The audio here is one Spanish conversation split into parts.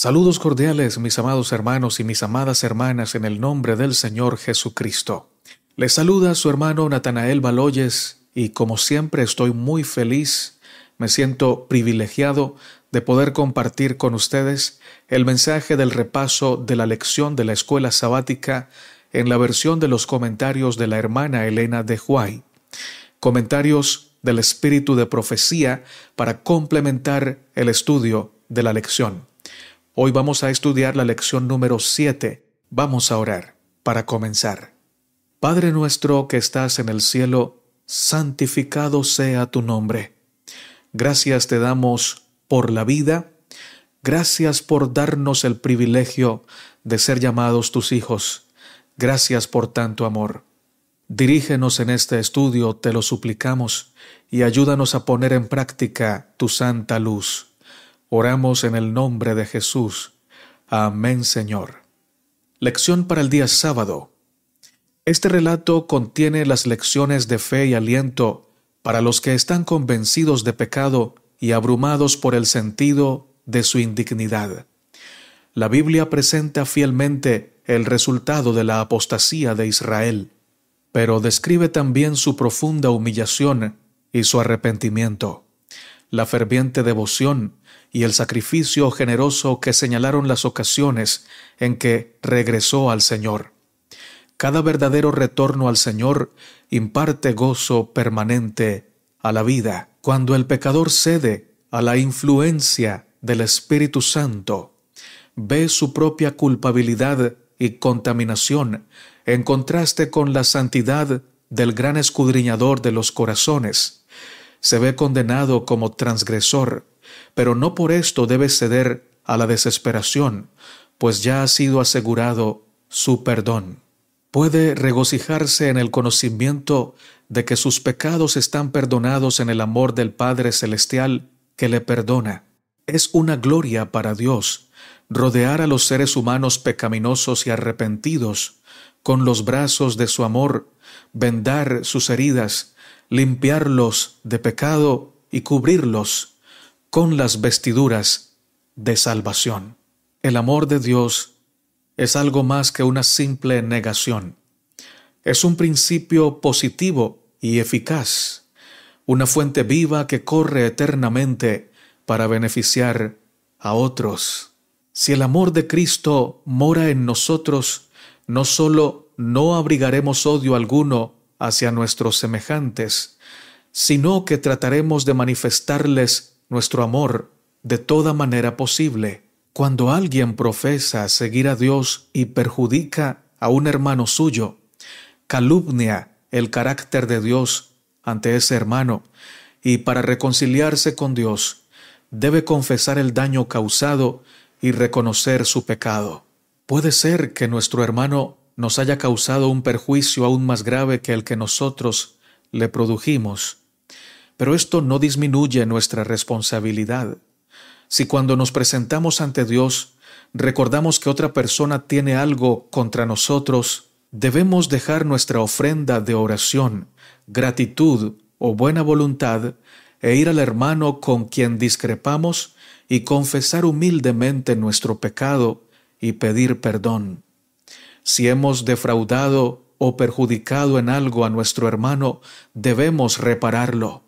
Saludos cordiales, mis amados hermanos y mis amadas hermanas, en el nombre del Señor Jesucristo. Les saluda su hermano Natanael Baloyes y como siempre estoy muy feliz, me siento privilegiado de poder compartir con ustedes el mensaje del repaso de la lección de la escuela sabática en la versión de los comentarios de la hermana Elena de Huay. Comentarios del espíritu de profecía para complementar el estudio de la lección. Hoy vamos a estudiar la lección número 7. Vamos a orar para comenzar. Padre nuestro que estás en el cielo, santificado sea tu nombre. Gracias te damos por la vida. Gracias por darnos el privilegio de ser llamados tus hijos. Gracias por tanto amor. Dirígenos en este estudio, te lo suplicamos, y ayúdanos a poner en práctica tu santa luz. Oramos en el nombre de Jesús. Amén, Señor. Lección para el día sábado. Este relato contiene las lecciones de fe y aliento para los que están convencidos de pecado y abrumados por el sentido de su indignidad. La Biblia presenta fielmente el resultado de la apostasía de Israel, pero describe también su profunda humillación y su arrepentimiento. La ferviente devoción y el sacrificio generoso que señalaron las ocasiones en que regresó al Señor. Cada verdadero retorno al Señor imparte gozo permanente a la vida. Cuando el pecador cede a la influencia del Espíritu Santo, ve su propia culpabilidad y contaminación en contraste con la santidad del gran escudriñador de los corazones. Se ve condenado como transgresor pero no por esto debe ceder a la desesperación, pues ya ha sido asegurado su perdón. Puede regocijarse en el conocimiento de que sus pecados están perdonados en el amor del Padre Celestial que le perdona. Es una gloria para Dios rodear a los seres humanos pecaminosos y arrepentidos con los brazos de su amor, vendar sus heridas, limpiarlos de pecado y cubrirlos con las vestiduras de salvación. El amor de Dios es algo más que una simple negación. Es un principio positivo y eficaz, una fuente viva que corre eternamente para beneficiar a otros. Si el amor de Cristo mora en nosotros, no sólo no abrigaremos odio alguno hacia nuestros semejantes, sino que trataremos de manifestarles nuestro amor de toda manera posible. Cuando alguien profesa seguir a Dios y perjudica a un hermano suyo, calumnia el carácter de Dios ante ese hermano y para reconciliarse con Dios debe confesar el daño causado y reconocer su pecado. Puede ser que nuestro hermano nos haya causado un perjuicio aún más grave que el que nosotros le produjimos pero esto no disminuye nuestra responsabilidad. Si cuando nos presentamos ante Dios recordamos que otra persona tiene algo contra nosotros, debemos dejar nuestra ofrenda de oración, gratitud o buena voluntad e ir al hermano con quien discrepamos y confesar humildemente nuestro pecado y pedir perdón. Si hemos defraudado o perjudicado en algo a nuestro hermano, debemos repararlo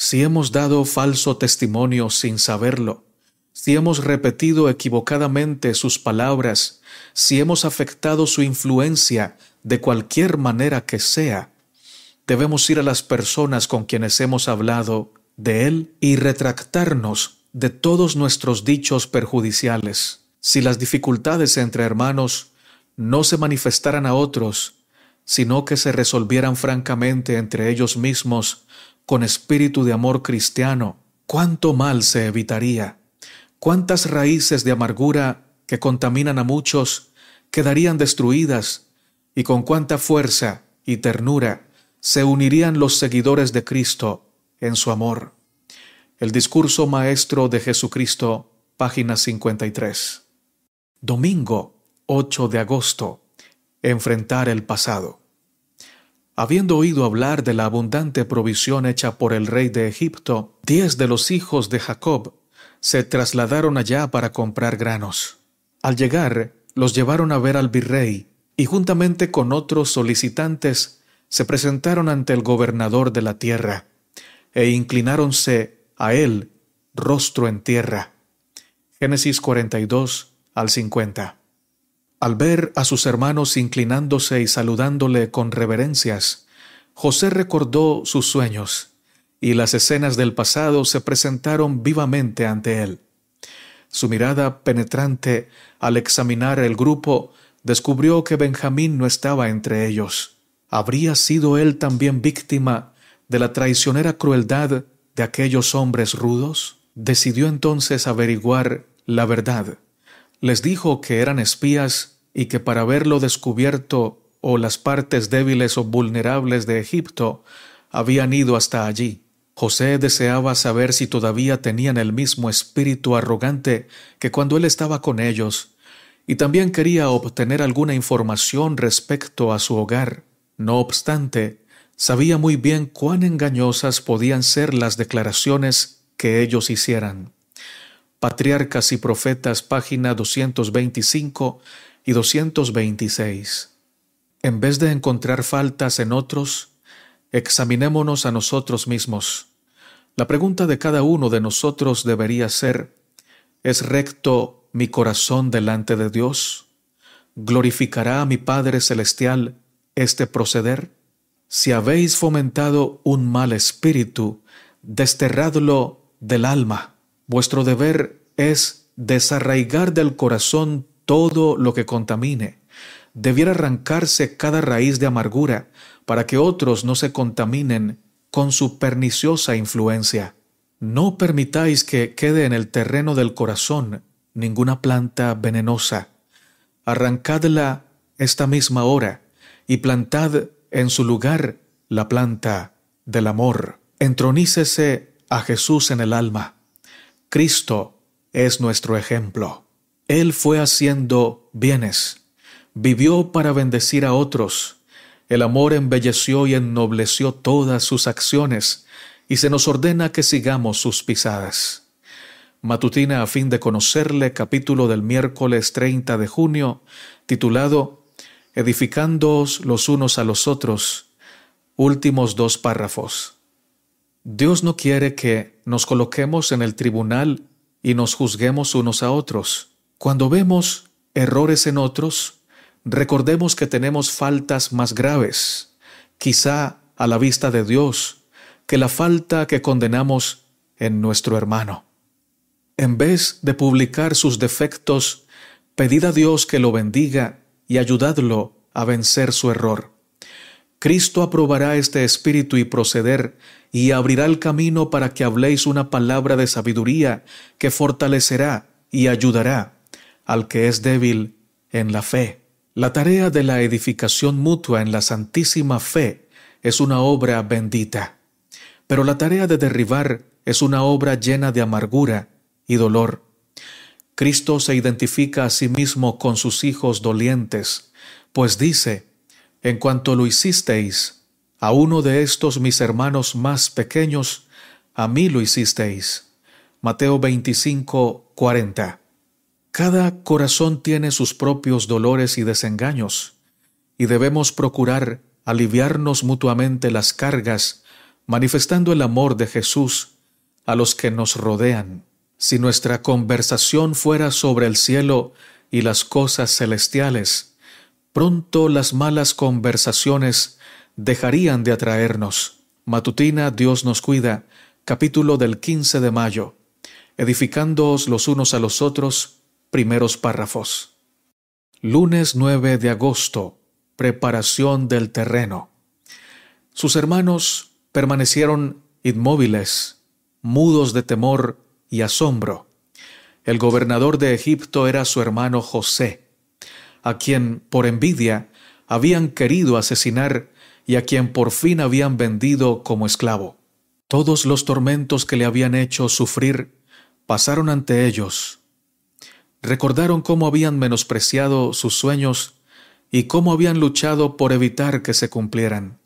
si hemos dado falso testimonio sin saberlo, si hemos repetido equivocadamente sus palabras, si hemos afectado su influencia de cualquier manera que sea, debemos ir a las personas con quienes hemos hablado de él y retractarnos de todos nuestros dichos perjudiciales. Si las dificultades entre hermanos no se manifestaran a otros, sino que se resolvieran francamente entre ellos mismos, con espíritu de amor cristiano, cuánto mal se evitaría, cuántas raíces de amargura que contaminan a muchos quedarían destruidas, y con cuánta fuerza y ternura se unirían los seguidores de Cristo en su amor. El discurso maestro de Jesucristo, página 53. Domingo 8 de agosto. Enfrentar el pasado. Habiendo oído hablar de la abundante provisión hecha por el rey de Egipto, diez de los hijos de Jacob se trasladaron allá para comprar granos. Al llegar, los llevaron a ver al virrey y juntamente con otros solicitantes se presentaron ante el gobernador de la tierra e inclináronse a él rostro en tierra. Génesis 42 al 50. Al ver a sus hermanos inclinándose y saludándole con reverencias, José recordó sus sueños, y las escenas del pasado se presentaron vivamente ante él. Su mirada penetrante, al examinar el grupo, descubrió que Benjamín no estaba entre ellos. Habría sido él también víctima de la traicionera crueldad de aquellos hombres rudos. Decidió entonces averiguar la verdad les dijo que eran espías y que para verlo descubierto o las partes débiles o vulnerables de Egipto habían ido hasta allí. José deseaba saber si todavía tenían el mismo espíritu arrogante que cuando él estaba con ellos, y también quería obtener alguna información respecto a su hogar. No obstante, sabía muy bien cuán engañosas podían ser las declaraciones que ellos hicieran. Patriarcas y Profetas, página 225 y 226. En vez de encontrar faltas en otros, examinémonos a nosotros mismos. La pregunta de cada uno de nosotros debería ser, ¿es recto mi corazón delante de Dios? ¿Glorificará a mi Padre Celestial este proceder? Si habéis fomentado un mal espíritu, desterradlo del alma. Vuestro deber es desarraigar del corazón todo lo que contamine. Debiera arrancarse cada raíz de amargura para que otros no se contaminen con su perniciosa influencia. No permitáis que quede en el terreno del corazón ninguna planta venenosa. Arrancadla esta misma hora y plantad en su lugar la planta del amor. Entronícese a Jesús en el alma. Cristo es nuestro ejemplo. Él fue haciendo bienes, vivió para bendecir a otros, el amor embelleció y ennobleció todas sus acciones, y se nos ordena que sigamos sus pisadas. Matutina a fin de conocerle, capítulo del miércoles 30 de junio, titulado Edificándoos los unos a los otros, últimos dos párrafos. Dios no quiere que nos coloquemos en el tribunal y nos juzguemos unos a otros. Cuando vemos errores en otros, recordemos que tenemos faltas más graves, quizá a la vista de Dios, que la falta que condenamos en nuestro hermano. En vez de publicar sus defectos, pedid a Dios que lo bendiga y ayudadlo a vencer su error. Cristo aprobará este espíritu y proceder y abrirá el camino para que habléis una palabra de sabiduría que fortalecerá y ayudará al que es débil en la fe. La tarea de la edificación mutua en la santísima fe es una obra bendita, pero la tarea de derribar es una obra llena de amargura y dolor. Cristo se identifica a sí mismo con sus hijos dolientes, pues dice, en cuanto lo hicisteis a uno de estos mis hermanos más pequeños, a mí lo hicisteis. Mateo 25, 40. Cada corazón tiene sus propios dolores y desengaños, y debemos procurar aliviarnos mutuamente las cargas, manifestando el amor de Jesús a los que nos rodean. Si nuestra conversación fuera sobre el cielo y las cosas celestiales, pronto las malas conversaciones dejarían de atraernos. Matutina Dios nos cuida, capítulo del 15 de mayo, edificándoos los unos a los otros, primeros párrafos. Lunes 9 de agosto, preparación del terreno. Sus hermanos permanecieron inmóviles, mudos de temor y asombro. El gobernador de Egipto era su hermano José, a quien, por envidia, habían querido asesinar y a quien por fin habían vendido como esclavo. Todos los tormentos que le habían hecho sufrir pasaron ante ellos. Recordaron cómo habían menospreciado sus sueños y cómo habían luchado por evitar que se cumplieran.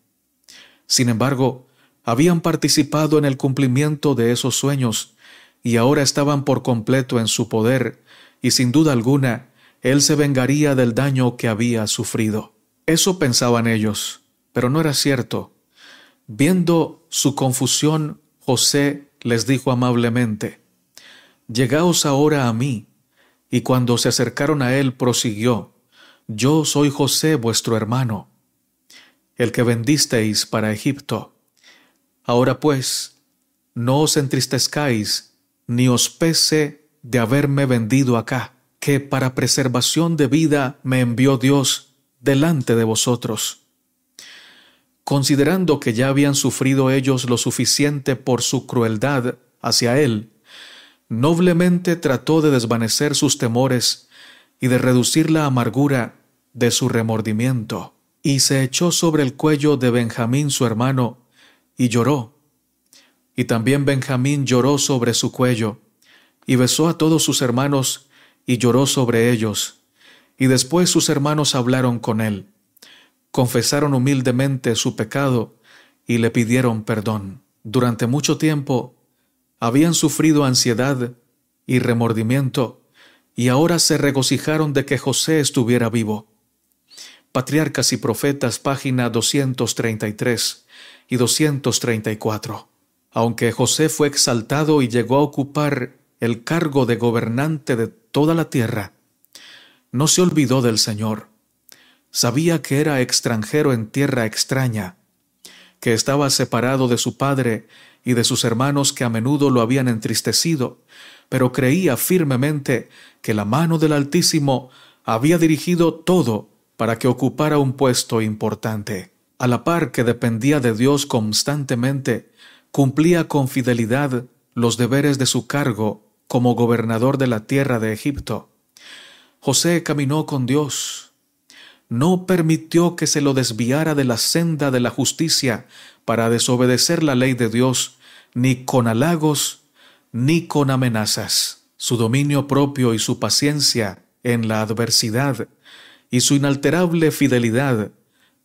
Sin embargo, habían participado en el cumplimiento de esos sueños y ahora estaban por completo en su poder, y sin duda alguna, él se vengaría del daño que había sufrido. Eso pensaban ellos pero no era cierto. Viendo su confusión, José les dijo amablemente, Llegaos ahora a mí. Y cuando se acercaron a él, prosiguió, Yo soy José vuestro hermano, el que vendisteis para Egipto. Ahora pues, no os entristezcáis, ni os pese de haberme vendido acá, que para preservación de vida me envió Dios delante de vosotros considerando que ya habían sufrido ellos lo suficiente por su crueldad hacia él, noblemente trató de desvanecer sus temores y de reducir la amargura de su remordimiento, y se echó sobre el cuello de Benjamín su hermano, y lloró. Y también Benjamín lloró sobre su cuello, y besó a todos sus hermanos, y lloró sobre ellos, y después sus hermanos hablaron con él confesaron humildemente su pecado y le pidieron perdón. Durante mucho tiempo habían sufrido ansiedad y remordimiento y ahora se regocijaron de que José estuviera vivo. Patriarcas y Profetas, página 233 y 234. Aunque José fue exaltado y llegó a ocupar el cargo de gobernante de toda la tierra, no se olvidó del Señor Sabía que era extranjero en tierra extraña, que estaba separado de su padre y de sus hermanos que a menudo lo habían entristecido, pero creía firmemente que la mano del Altísimo había dirigido todo para que ocupara un puesto importante. A la par que dependía de Dios constantemente, cumplía con fidelidad los deberes de su cargo como gobernador de la tierra de Egipto. José caminó con Dios, no permitió que se lo desviara de la senda de la justicia para desobedecer la ley de Dios, ni con halagos, ni con amenazas. Su dominio propio y su paciencia en la adversidad y su inalterable fidelidad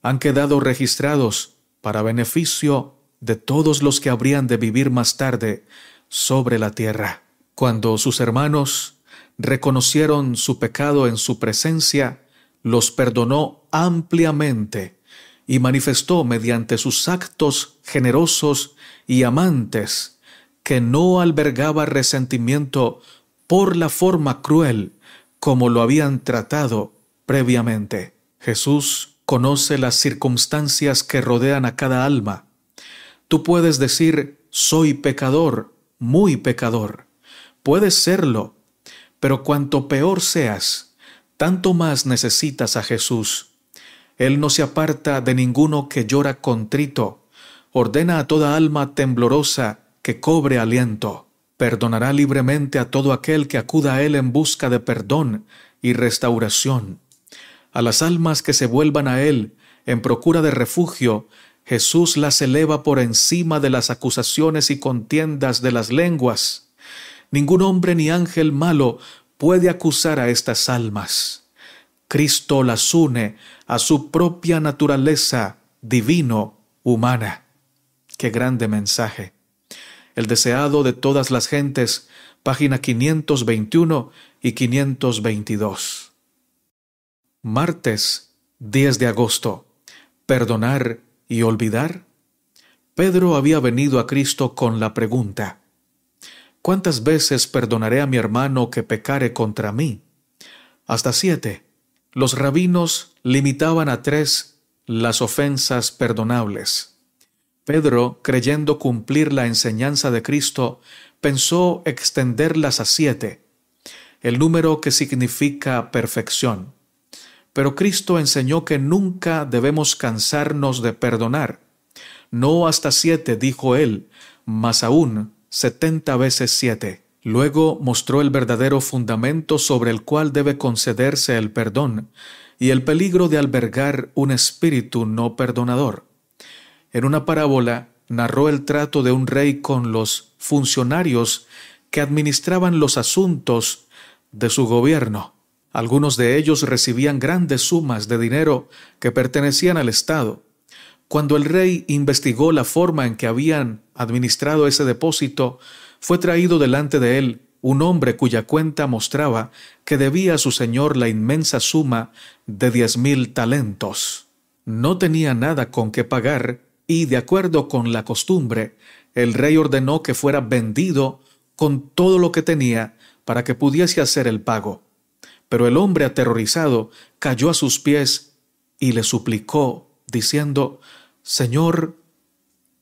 han quedado registrados para beneficio de todos los que habrían de vivir más tarde sobre la tierra. Cuando sus hermanos reconocieron su pecado en su presencia, los perdonó ampliamente y manifestó mediante sus actos generosos y amantes que no albergaba resentimiento por la forma cruel como lo habían tratado previamente. Jesús conoce las circunstancias que rodean a cada alma. Tú puedes decir, soy pecador, muy pecador. Puedes serlo, pero cuanto peor seas, tanto más necesitas a Jesús. Él no se aparta de ninguno que llora contrito. Ordena a toda alma temblorosa que cobre aliento. Perdonará libremente a todo aquel que acuda a Él en busca de perdón y restauración. A las almas que se vuelvan a Él en procura de refugio, Jesús las eleva por encima de las acusaciones y contiendas de las lenguas. Ningún hombre ni ángel malo puede acusar a estas almas. Cristo las une a su propia naturaleza divino-humana. Qué grande mensaje. El deseado de todas las gentes, página 521 y 522. Martes 10 de agosto. Perdonar y olvidar. Pedro había venido a Cristo con la pregunta, ¿Cuántas veces perdonaré a mi hermano que pecare contra mí? Hasta siete. Los rabinos limitaban a tres las ofensas perdonables. Pedro, creyendo cumplir la enseñanza de Cristo, pensó extenderlas a siete, el número que significa perfección. Pero Cristo enseñó que nunca debemos cansarnos de perdonar. No hasta siete, dijo él, más aún 70 veces siete. Luego mostró el verdadero fundamento sobre el cual debe concederse el perdón y el peligro de albergar un espíritu no perdonador. En una parábola narró el trato de un rey con los funcionarios que administraban los asuntos de su gobierno. Algunos de ellos recibían grandes sumas de dinero que pertenecían al Estado cuando el rey investigó la forma en que habían administrado ese depósito, fue traído delante de él un hombre cuya cuenta mostraba que debía a su señor la inmensa suma de diez mil talentos. No tenía nada con que pagar y, de acuerdo con la costumbre, el rey ordenó que fuera vendido con todo lo que tenía para que pudiese hacer el pago. Pero el hombre aterrorizado cayó a sus pies y le suplicó diciendo, Señor,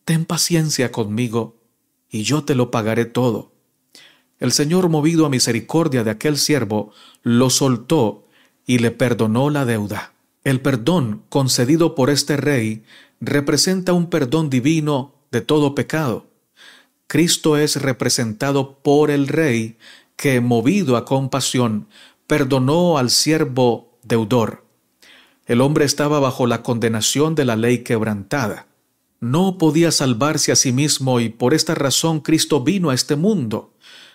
ten paciencia conmigo, y yo te lo pagaré todo. El Señor, movido a misericordia de aquel siervo, lo soltó y le perdonó la deuda. El perdón concedido por este rey representa un perdón divino de todo pecado. Cristo es representado por el rey que, movido a compasión, perdonó al siervo deudor. El hombre estaba bajo la condenación de la ley quebrantada. No podía salvarse a sí mismo y por esta razón Cristo vino a este mundo.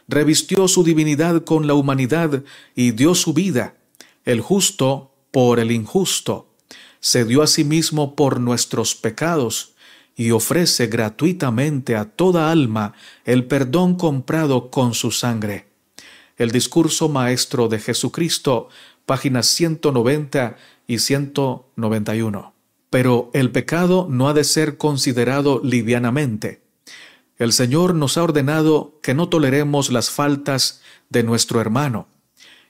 Revistió su divinidad con la humanidad y dio su vida, el justo por el injusto. Se dio a sí mismo por nuestros pecados y ofrece gratuitamente a toda alma el perdón comprado con su sangre. El discurso maestro de Jesucristo, página 190 y 191. Pero el pecado no ha de ser considerado livianamente. El Señor nos ha ordenado que no toleremos las faltas de nuestro hermano.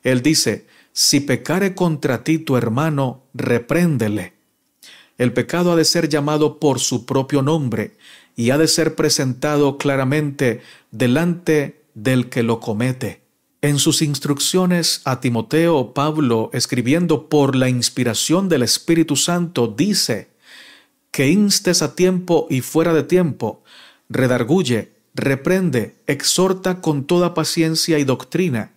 Él dice, si pecare contra ti tu hermano, repréndele. El pecado ha de ser llamado por su propio nombre y ha de ser presentado claramente delante del que lo comete. En sus instrucciones a Timoteo, Pablo, escribiendo por la inspiración del Espíritu Santo, dice que instes a tiempo y fuera de tiempo, redarguye, reprende, exhorta con toda paciencia y doctrina.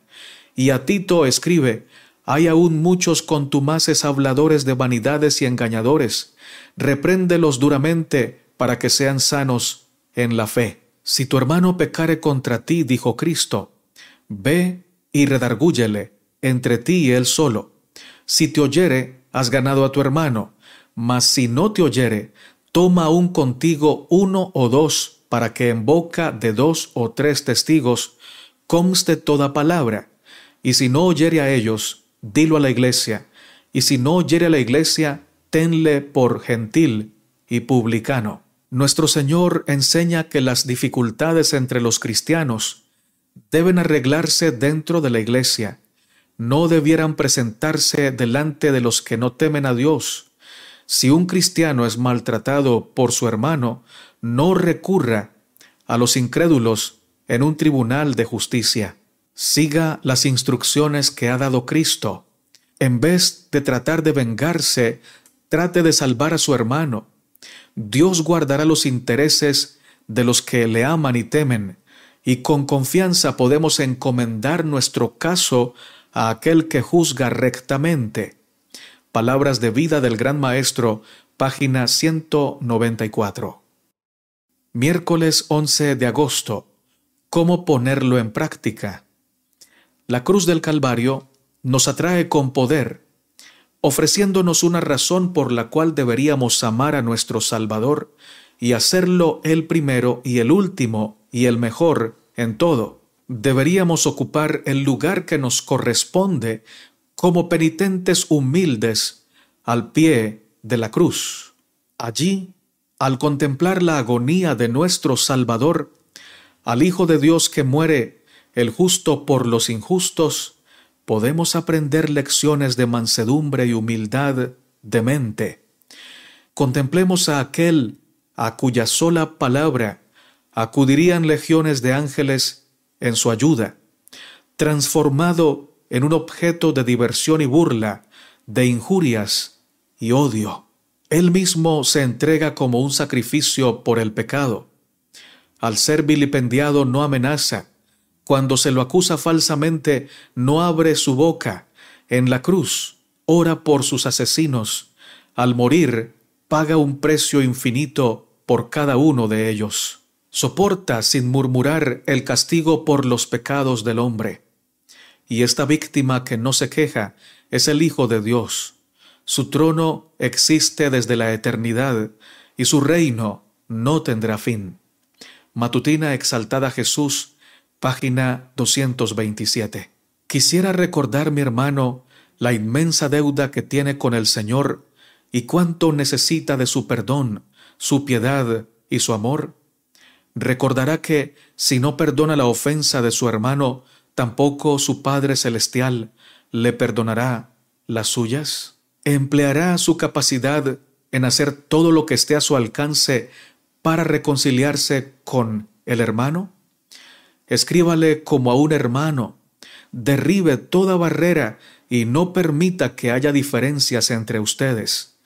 Y a Tito escribe, hay aún muchos contumaces habladores de vanidades y engañadores, repréndelos duramente para que sean sanos en la fe. Si tu hermano pecare contra ti, dijo Cristo, Ve y redargúyele entre ti y él solo. Si te oyere, has ganado a tu hermano, mas si no te oyere, toma aún contigo uno o dos, para que en boca de dos o tres testigos conste toda palabra. Y si no oyere a ellos, dilo a la iglesia. Y si no oyere a la iglesia, tenle por gentil y publicano. Nuestro Señor enseña que las dificultades entre los cristianos deben arreglarse dentro de la iglesia. No debieran presentarse delante de los que no temen a Dios. Si un cristiano es maltratado por su hermano, no recurra a los incrédulos en un tribunal de justicia. Siga las instrucciones que ha dado Cristo. En vez de tratar de vengarse, trate de salvar a su hermano. Dios guardará los intereses de los que le aman y temen y con confianza podemos encomendar nuestro caso a aquel que juzga rectamente. Palabras de vida del Gran Maestro, página 194. Miércoles 11 de agosto. ¿Cómo ponerlo en práctica? La cruz del Calvario nos atrae con poder, ofreciéndonos una razón por la cual deberíamos amar a nuestro Salvador y hacerlo el primero y el último y el mejor en todo, deberíamos ocupar el lugar que nos corresponde como penitentes humildes al pie de la cruz. Allí, al contemplar la agonía de nuestro Salvador, al Hijo de Dios que muere, el justo por los injustos, podemos aprender lecciones de mansedumbre y humildad de mente. Contemplemos a aquel a cuya sola palabra acudirían legiones de ángeles en su ayuda, transformado en un objeto de diversión y burla, de injurias y odio. Él mismo se entrega como un sacrificio por el pecado. Al ser vilipendiado no amenaza, cuando se lo acusa falsamente no abre su boca, en la cruz ora por sus asesinos, al morir paga un precio infinito por cada uno de ellos soporta sin murmurar el castigo por los pecados del hombre. Y esta víctima que no se queja es el Hijo de Dios. Su trono existe desde la eternidad y su reino no tendrá fin. Matutina Exaltada Jesús, página 227. Quisiera recordar, mi hermano, la inmensa deuda que tiene con el Señor y cuánto necesita de su perdón, su piedad y su amor recordará que, si no perdona la ofensa de su hermano, tampoco su Padre Celestial le perdonará las suyas. Empleará su capacidad en hacer todo lo que esté a su alcance para reconciliarse con el hermano. Escríbale como a un hermano, derribe toda barrera y no permita que haya diferencias entre ustedes.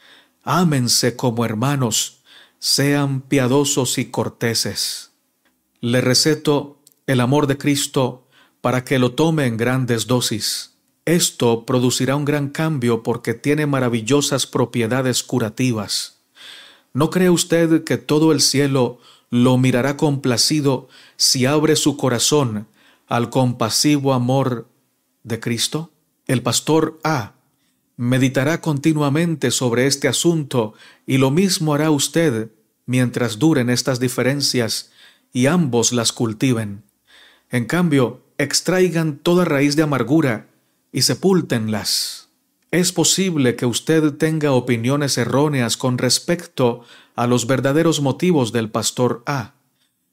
Ámense como hermanos sean piadosos y corteses. Le receto el amor de Cristo para que lo tome en grandes dosis. Esto producirá un gran cambio porque tiene maravillosas propiedades curativas. ¿No cree usted que todo el cielo lo mirará complacido si abre su corazón al compasivo amor de Cristo? El pastor A meditará continuamente sobre este asunto y lo mismo hará usted mientras duren estas diferencias y ambos las cultiven. En cambio, extraigan toda raíz de amargura y sepúltenlas. Es posible que usted tenga opiniones erróneas con respecto a los verdaderos motivos del pastor A,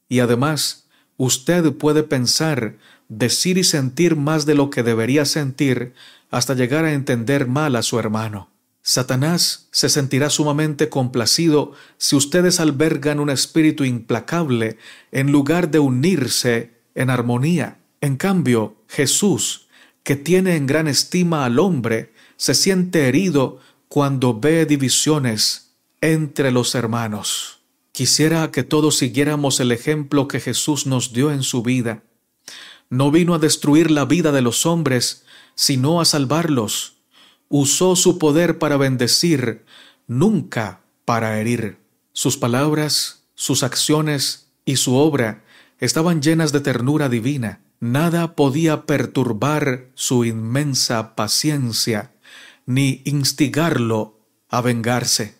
y además usted puede pensar decir y sentir más de lo que debería sentir hasta llegar a entender mal a su hermano. Satanás se sentirá sumamente complacido si ustedes albergan un espíritu implacable en lugar de unirse en armonía. En cambio, Jesús, que tiene en gran estima al hombre, se siente herido cuando ve divisiones entre los hermanos. Quisiera que todos siguiéramos el ejemplo que Jesús nos dio en su vida no vino a destruir la vida de los hombres, sino a salvarlos. Usó su poder para bendecir, nunca para herir. Sus palabras, sus acciones y su obra estaban llenas de ternura divina. Nada podía perturbar su inmensa paciencia, ni instigarlo a vengarse.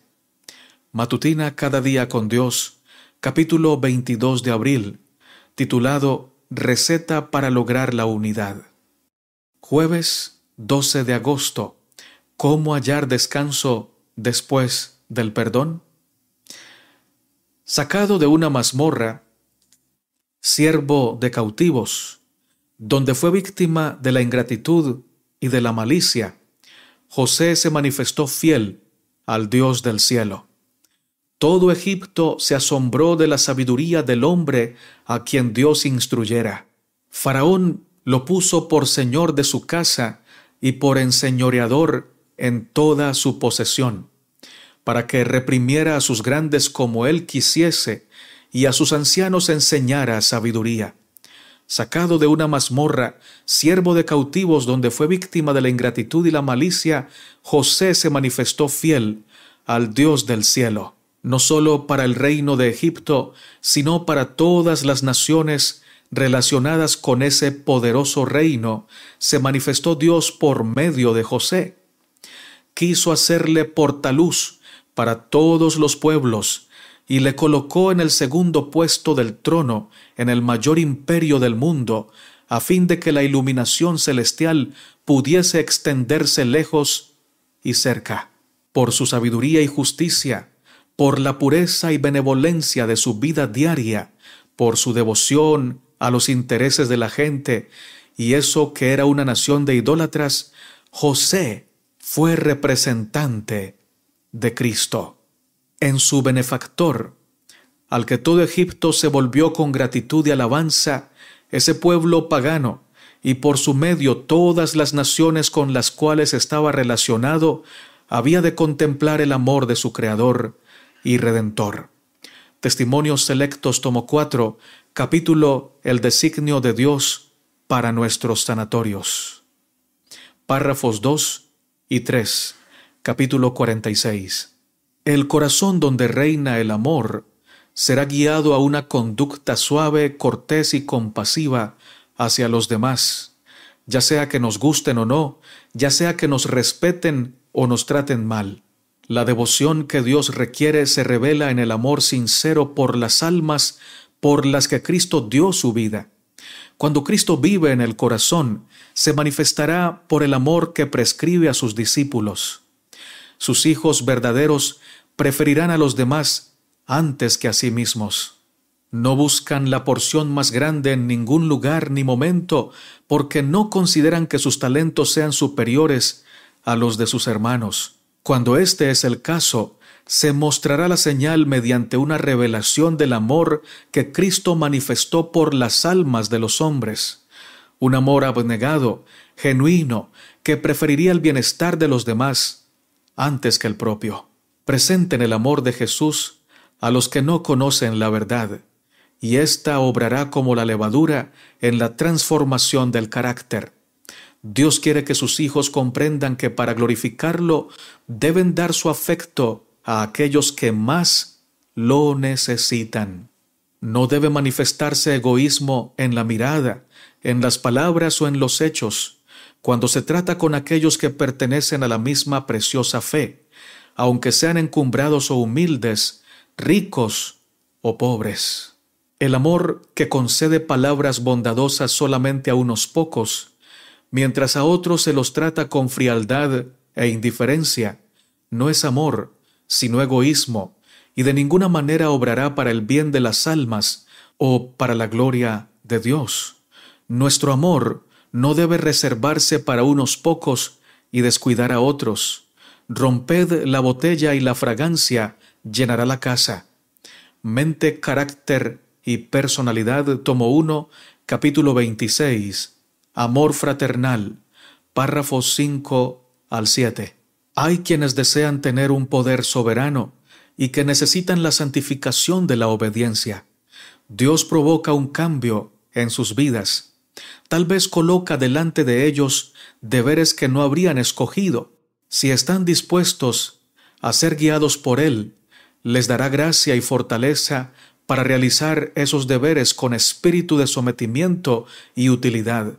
Matutina cada día con Dios, capítulo 22 de abril, titulado Receta para lograr la unidad. Jueves 12 de agosto. ¿Cómo hallar descanso después del perdón? Sacado de una mazmorra, siervo de cautivos, donde fue víctima de la ingratitud y de la malicia, José se manifestó fiel al Dios del cielo. Todo Egipto se asombró de la sabiduría del hombre a quien Dios instruyera. Faraón lo puso por señor de su casa y por enseñoreador en toda su posesión, para que reprimiera a sus grandes como él quisiese y a sus ancianos enseñara sabiduría. Sacado de una mazmorra, siervo de cautivos donde fue víctima de la ingratitud y la malicia, José se manifestó fiel al Dios del cielo no sólo para el reino de Egipto, sino para todas las naciones relacionadas con ese poderoso reino, se manifestó Dios por medio de José. Quiso hacerle portaluz para todos los pueblos, y le colocó en el segundo puesto del trono, en el mayor imperio del mundo, a fin de que la iluminación celestial pudiese extenderse lejos y cerca. Por su sabiduría y justicia, por la pureza y benevolencia de su vida diaria, por su devoción a los intereses de la gente, y eso que era una nación de idólatras, José fue representante de Cristo, en su benefactor, al que todo Egipto se volvió con gratitud y alabanza, ese pueblo pagano, y por su medio todas las naciones con las cuales estaba relacionado, había de contemplar el amor de su Creador, y redentor. Testimonios Selectos, tomo 4, capítulo El designio de Dios para nuestros sanatorios. Párrafos 2 y 3, capítulo 46. El corazón donde reina el amor será guiado a una conducta suave, cortés y compasiva hacia los demás, ya sea que nos gusten o no, ya sea que nos respeten o nos traten mal. La devoción que Dios requiere se revela en el amor sincero por las almas por las que Cristo dio su vida. Cuando Cristo vive en el corazón, se manifestará por el amor que prescribe a sus discípulos. Sus hijos verdaderos preferirán a los demás antes que a sí mismos. No buscan la porción más grande en ningún lugar ni momento porque no consideran que sus talentos sean superiores a los de sus hermanos. Cuando este es el caso, se mostrará la señal mediante una revelación del amor que Cristo manifestó por las almas de los hombres. Un amor abnegado, genuino, que preferiría el bienestar de los demás antes que el propio. Presenten el amor de Jesús a los que no conocen la verdad, y ésta obrará como la levadura en la transformación del carácter. Dios quiere que sus hijos comprendan que para glorificarlo deben dar su afecto a aquellos que más lo necesitan. No debe manifestarse egoísmo en la mirada, en las palabras o en los hechos, cuando se trata con aquellos que pertenecen a la misma preciosa fe, aunque sean encumbrados o humildes, ricos o pobres. El amor que concede palabras bondadosas solamente a unos pocos, mientras a otros se los trata con frialdad e indiferencia, no es amor, sino egoísmo, y de ninguna manera obrará para el bien de las almas o para la gloria de Dios. Nuestro amor no debe reservarse para unos pocos y descuidar a otros. Romped la botella y la fragancia llenará la casa. Mente, carácter y personalidad, tomo 1, capítulo 26, Amor fraternal, párrafos 5 al 7. Hay quienes desean tener un poder soberano y que necesitan la santificación de la obediencia. Dios provoca un cambio en sus vidas. Tal vez coloca delante de ellos deberes que no habrían escogido. Si están dispuestos a ser guiados por Él, les dará gracia y fortaleza para realizar esos deberes con espíritu de sometimiento y utilidad.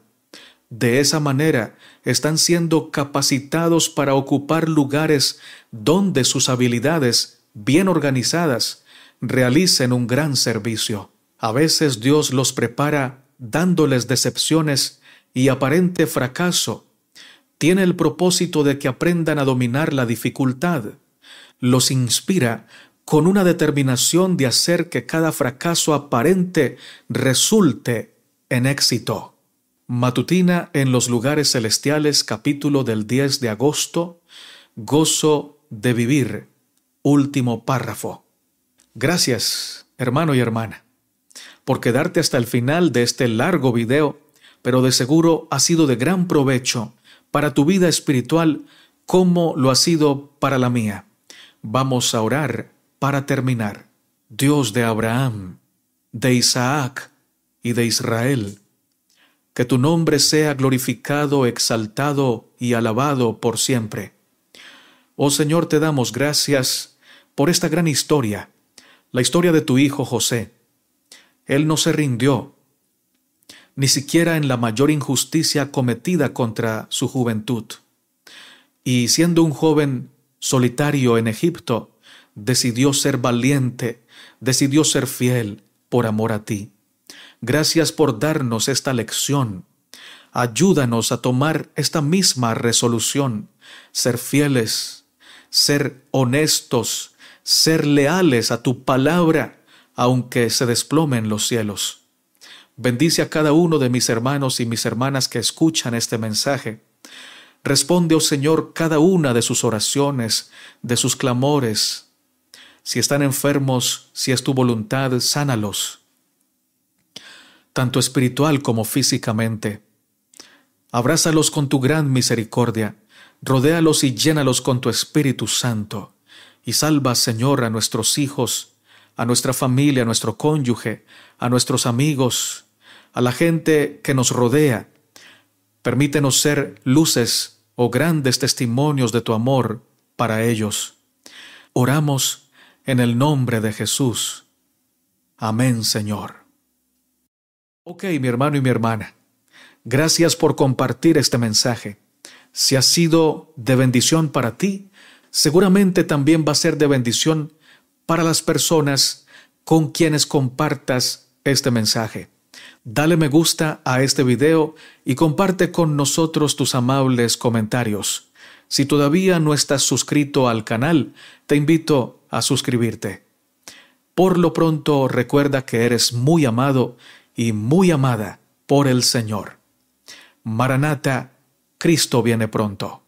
De esa manera, están siendo capacitados para ocupar lugares donde sus habilidades, bien organizadas, realicen un gran servicio. A veces Dios los prepara dándoles decepciones y aparente fracaso. Tiene el propósito de que aprendan a dominar la dificultad. Los inspira con una determinación de hacer que cada fracaso aparente resulte en éxito. Matutina en los lugares celestiales, capítulo del 10 de agosto, Gozo de vivir, último párrafo. Gracias, hermano y hermana, por quedarte hasta el final de este largo video, pero de seguro ha sido de gran provecho para tu vida espiritual como lo ha sido para la mía. Vamos a orar para terminar. Dios de Abraham, de Isaac y de Israel que tu nombre sea glorificado, exaltado y alabado por siempre. Oh Señor, te damos gracias por esta gran historia, la historia de tu Hijo José. Él no se rindió, ni siquiera en la mayor injusticia cometida contra su juventud. Y siendo un joven solitario en Egipto, decidió ser valiente, decidió ser fiel por amor a ti. Gracias por darnos esta lección. Ayúdanos a tomar esta misma resolución, ser fieles, ser honestos, ser leales a tu palabra, aunque se desplomen los cielos. Bendice a cada uno de mis hermanos y mis hermanas que escuchan este mensaje. Responde, oh Señor, cada una de sus oraciones, de sus clamores. Si están enfermos, si es tu voluntad, sánalos tanto espiritual como físicamente. Abrázalos con tu gran misericordia, rodéalos y llénalos con tu Espíritu Santo, y salva, Señor, a nuestros hijos, a nuestra familia, a nuestro cónyuge, a nuestros amigos, a la gente que nos rodea. Permítenos ser luces o grandes testimonios de tu amor para ellos. Oramos en el nombre de Jesús. Amén, Señor. Ok, mi hermano y mi hermana, gracias por compartir este mensaje. Si ha sido de bendición para ti, seguramente también va a ser de bendición para las personas con quienes compartas este mensaje. Dale me gusta a este video y comparte con nosotros tus amables comentarios. Si todavía no estás suscrito al canal, te invito a suscribirte. Por lo pronto, recuerda que eres muy amado y muy amada por el Señor. Maranata, Cristo viene pronto.